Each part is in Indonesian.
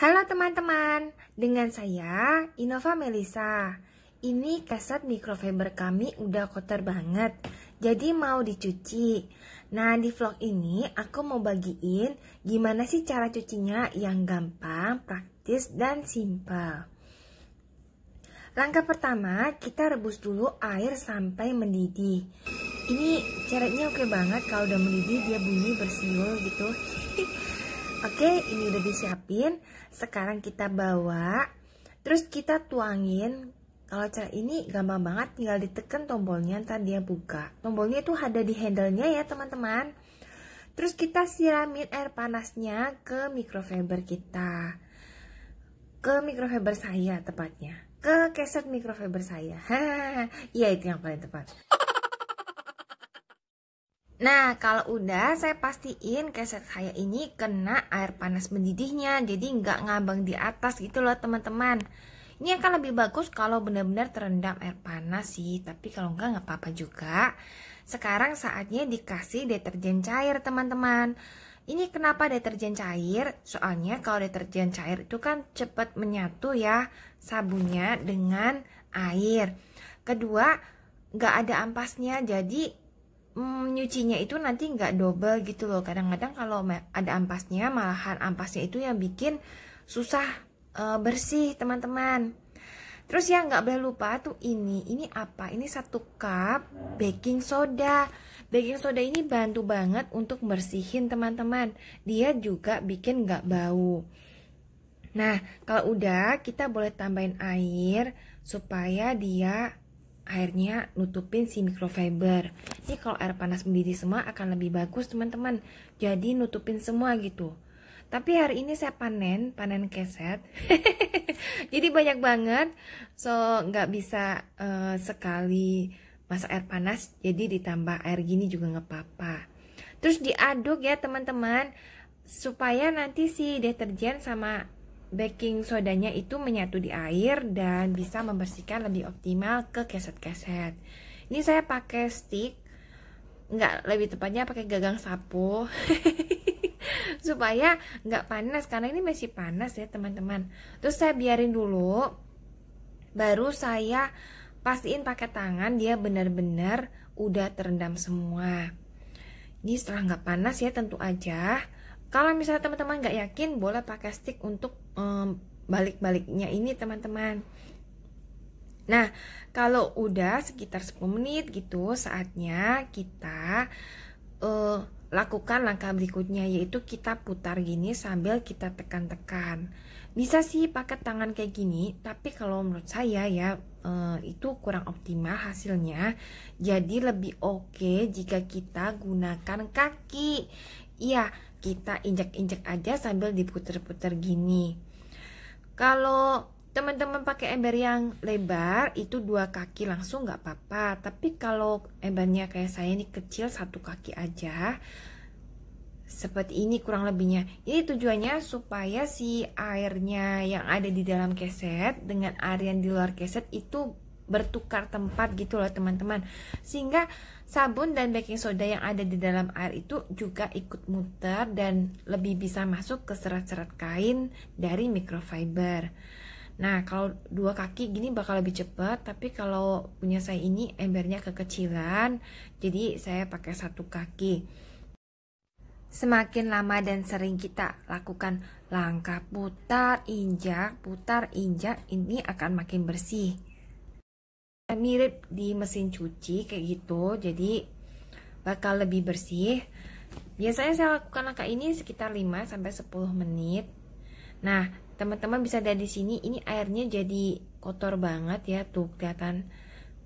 Halo teman-teman, dengan saya Inova Melisa. Ini kaset microfiber kami udah kotor banget, jadi mau dicuci. Nah, di vlog ini aku mau bagiin gimana sih cara cucinya yang gampang, praktis, dan simple. Langkah pertama, kita rebus dulu air sampai mendidih. Ini caranya oke banget kalau udah mendidih dia bunyi bersiul gitu. Oke, ini udah disiapin. Sekarang kita bawa, terus kita tuangin. Kalau cara ini gampang banget, tinggal ditekan tombolnya, ntar dia buka. Tombolnya itu ada di handle-nya ya, teman-teman. Terus kita siramin air panasnya ke microfiber kita. Ke microfiber saya tepatnya. Ke keset microfiber saya. iya itu yang paling tepat. Nah, kalau udah saya pastiin keset saya ini kena air panas mendidihnya, jadi nggak ngambang di atas gitu loh teman-teman. Ini akan lebih bagus kalau benar-benar terendam air panas sih, tapi kalau nggak nggak apa-apa juga. Sekarang saatnya dikasih deterjen cair teman-teman. Ini kenapa deterjen cair? Soalnya kalau deterjen cair itu kan cepat menyatu ya sabunnya dengan air. Kedua, nggak ada ampasnya, jadi mm, nyucinya itu nanti nggak double gitu loh kadang-kadang kalau ada ampasnya malahan ampasnya itu yang bikin susah e, bersih teman-teman terus ya nggak boleh lupa tuh ini ini apa ini satu cup baking soda baking soda ini bantu banget untuk bersihin teman-teman dia juga bikin nggak bau nah kalau udah kita boleh tambahin air supaya dia akhirnya nutupin si microfiber ini kalau air panas mendidih semua akan lebih bagus teman-teman jadi nutupin semua gitu tapi hari ini saya panen panen keset jadi banyak banget so nggak bisa uh, sekali masak air panas jadi ditambah air gini juga nggak apa-apa terus diaduk ya teman-teman supaya nanti si deterjen sama baking sodanya itu menyatu di air dan bisa membersihkan lebih optimal ke keset-keset. Ini saya pakai stick, nggak lebih tepatnya pakai gagang sapu supaya nggak panas karena ini masih panas ya teman-teman. Terus saya biarin dulu, baru saya pastiin pakai tangan dia benar-benar udah terendam semua. Ini setelah nggak panas ya tentu aja kalau misalnya teman-teman nggak yakin boleh pakai stick untuk um, balik-baliknya ini teman-teman Nah, kalau udah sekitar 10 menit gitu, saatnya kita uh, lakukan langkah berikutnya yaitu kita putar gini sambil kita tekan-tekan. Bisa sih pakai tangan kayak gini, tapi kalau menurut saya ya e, itu kurang optimal hasilnya. Jadi lebih oke okay jika kita gunakan kaki. Iya, kita injak-injak aja sambil diputer-puter gini kalau teman-teman pakai ember yang lebar itu dua kaki langsung nggak apa-apa tapi kalau embernya kayak saya ini kecil satu kaki aja seperti ini kurang lebihnya ini tujuannya supaya si airnya yang ada di dalam keset dengan air yang di luar keset itu bertukar tempat gitu loh teman-teman sehingga sabun dan baking soda yang ada di dalam air itu juga ikut muter dan lebih bisa masuk ke serat-serat kain dari microfiber nah kalau dua kaki gini bakal lebih cepat tapi kalau punya saya ini embernya kekecilan jadi saya pakai satu kaki Semakin lama dan sering kita lakukan langkah putar, injak, putar, injak, ini akan makin bersih. Eh, mirip di mesin cuci kayak gitu jadi bakal lebih bersih biasanya saya lakukan langkah ini sekitar 5 sampai 10 menit nah teman-teman bisa lihat di sini ini airnya jadi kotor banget ya tuh kelihatan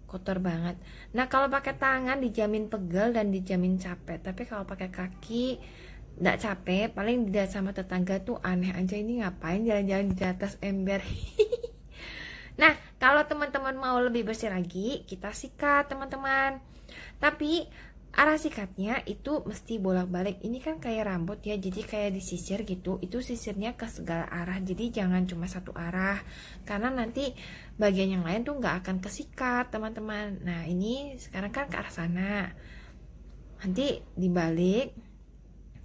kotor banget nah kalau pakai tangan dijamin pegel dan dijamin capek tapi kalau pakai kaki nggak capek paling tidak sama tetangga tuh aneh aja ini ngapain jalan-jalan di atas ember Nah, kalau teman-teman mau lebih bersih lagi, kita sikat teman-teman. Tapi arah sikatnya itu mesti bolak-balik. Ini kan kayak rambut ya, jadi kayak disisir gitu. Itu sisirnya ke segala arah, jadi jangan cuma satu arah. Karena nanti bagian yang lain tuh nggak akan kesikat, teman-teman. Nah, ini sekarang kan ke arah sana. Nanti dibalik,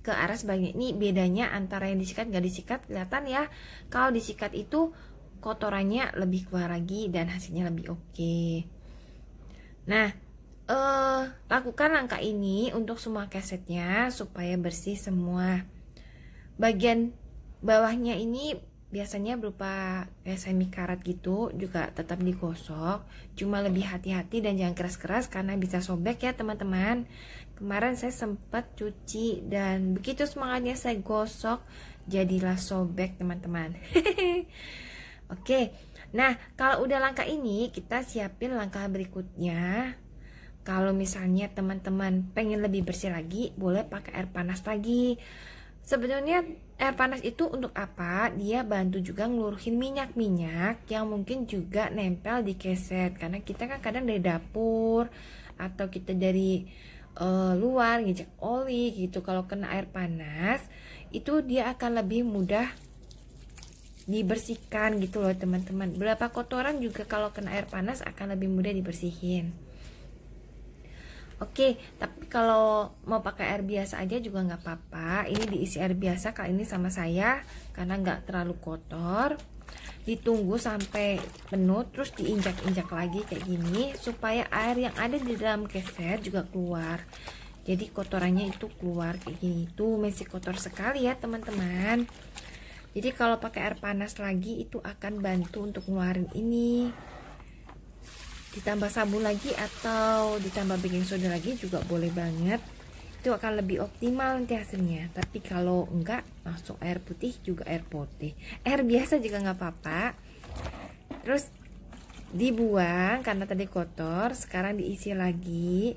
ke arah sebagian ini bedanya antara yang disikat nggak disikat kelihatan ya kalau disikat itu kotorannya lebih keluar lagi dan hasilnya lebih oke. Nah, eh, lakukan langkah ini untuk semua kesetnya supaya bersih semua. Bagian bawahnya ini biasanya berupa kayak semi karat gitu juga tetap digosok cuma lebih hati-hati dan jangan keras-keras karena bisa sobek ya teman-teman kemarin saya sempat cuci dan begitu semangatnya saya gosok jadilah sobek teman-teman Oke, nah kalau udah langkah ini kita siapin langkah berikutnya. Kalau misalnya teman-teman pengen lebih bersih lagi, boleh pakai air panas lagi. Sebenarnya air panas itu untuk apa? Dia bantu juga ngeluruhin minyak-minyak yang mungkin juga nempel di keset karena kita kan kadang dari dapur atau kita dari uh, luar ngejek oli gitu. Kalau kena air panas, itu dia akan lebih mudah dibersihkan gitu loh teman-teman berapa kotoran juga kalau kena air panas akan lebih mudah dibersihin oke tapi kalau mau pakai air biasa aja juga nggak apa-apa ini diisi air biasa kali ini sama saya karena nggak terlalu kotor ditunggu sampai penuh terus diinjak-injak lagi kayak gini supaya air yang ada di dalam keset juga keluar jadi kotorannya itu keluar kayak gini tuh masih kotor sekali ya teman-teman jadi kalau pakai air panas lagi itu akan bantu untuk ngeluarin ini ditambah sabun lagi atau ditambah baking soda lagi juga boleh banget itu akan lebih optimal nanti hasilnya tapi kalau enggak masuk air putih juga air putih air biasa juga nggak apa-apa terus dibuang karena tadi kotor sekarang diisi lagi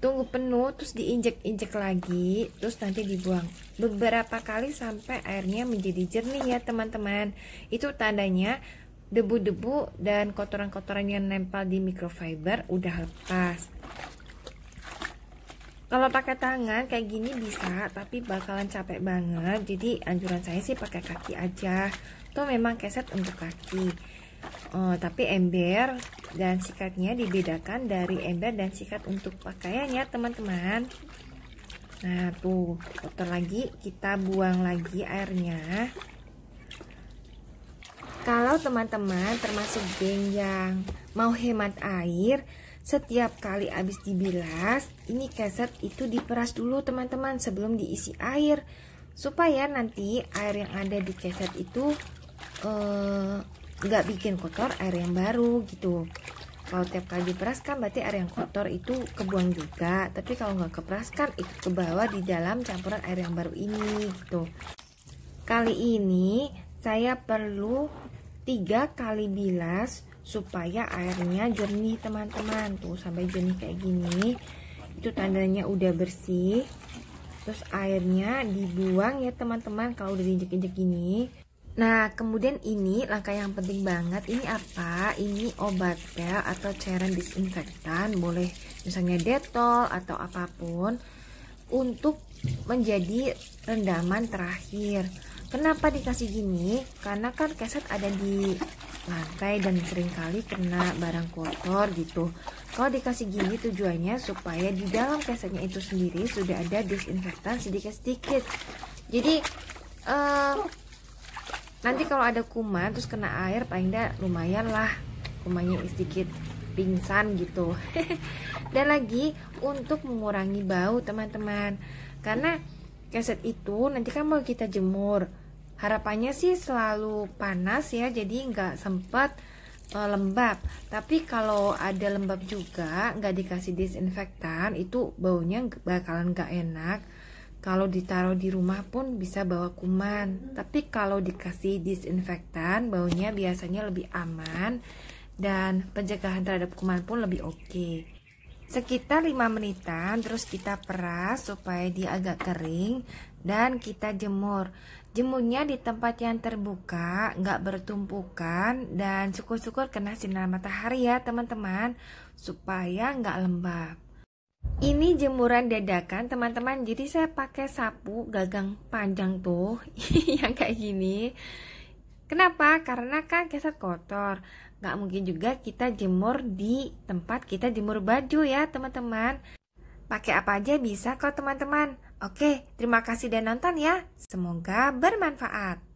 tunggu penuh terus diinjek-injek lagi terus nanti dibuang beberapa kali sampai airnya menjadi jernih ya teman-teman itu tandanya debu-debu dan kotoran-kotoran yang nempel di microfiber udah lepas kalau pakai tangan kayak gini bisa tapi bakalan capek banget jadi anjuran saya sih pakai kaki aja tuh memang keset untuk kaki Uh, tapi ember dan sikatnya dibedakan dari ember dan sikat untuk pakaiannya teman-teman nah tuh kotor lagi kita buang lagi airnya kalau teman-teman termasuk geng yang mau hemat air setiap kali habis dibilas ini keset itu diperas dulu teman-teman sebelum diisi air supaya nanti air yang ada di keset itu eh, nggak bikin kotor air yang baru gitu kalau tiap kali diperaskan berarti air yang kotor itu kebuang juga tapi kalau nggak keperaskan itu ke bawah di dalam campuran air yang baru ini gitu kali ini saya perlu tiga kali bilas supaya airnya jernih teman-teman tuh sampai jernih kayak gini itu tandanya udah bersih terus airnya dibuang ya teman-teman kalau udah diinjek-injek gini Nah, kemudian ini langkah yang penting banget. Ini apa? Ini obat pel ya, atau cairan disinfektan, boleh misalnya detol atau apapun untuk menjadi rendaman terakhir. Kenapa dikasih gini? Karena kan keset ada di lantai dan seringkali kena barang kotor gitu. Kalau dikasih gini tujuannya supaya di dalam kesetnya itu sendiri sudah ada disinfektan sedikit-sedikit. Jadi uh, nanti kalau ada kuman terus kena air paling tidak lumayan lah kumannya sedikit pingsan gitu dan lagi untuk mengurangi bau teman-teman karena keset itu nanti kan mau kita jemur harapannya sih selalu panas ya jadi nggak sempat uh, eh, lembab tapi kalau ada lembab juga nggak dikasih disinfektan itu baunya bakalan nggak enak kalau ditaruh di rumah pun bisa bawa kuman, tapi kalau dikasih disinfektan, baunya biasanya lebih aman dan pencegahan terhadap kuman pun lebih oke. Sekitar 5 menitan terus kita peras supaya dia agak kering dan kita jemur. Jemurnya di tempat yang terbuka, nggak bertumpukan dan syukur-syukur kena sinar matahari ya teman-teman supaya nggak lembab. Ini jemuran dadakan teman-teman Jadi saya pakai sapu gagang panjang tuh Yang kayak gini Kenapa? Karena kan keset kotor Gak mungkin juga kita jemur di tempat kita jemur baju ya teman-teman Pakai apa aja bisa kok teman-teman Oke, terima kasih dan nonton ya Semoga bermanfaat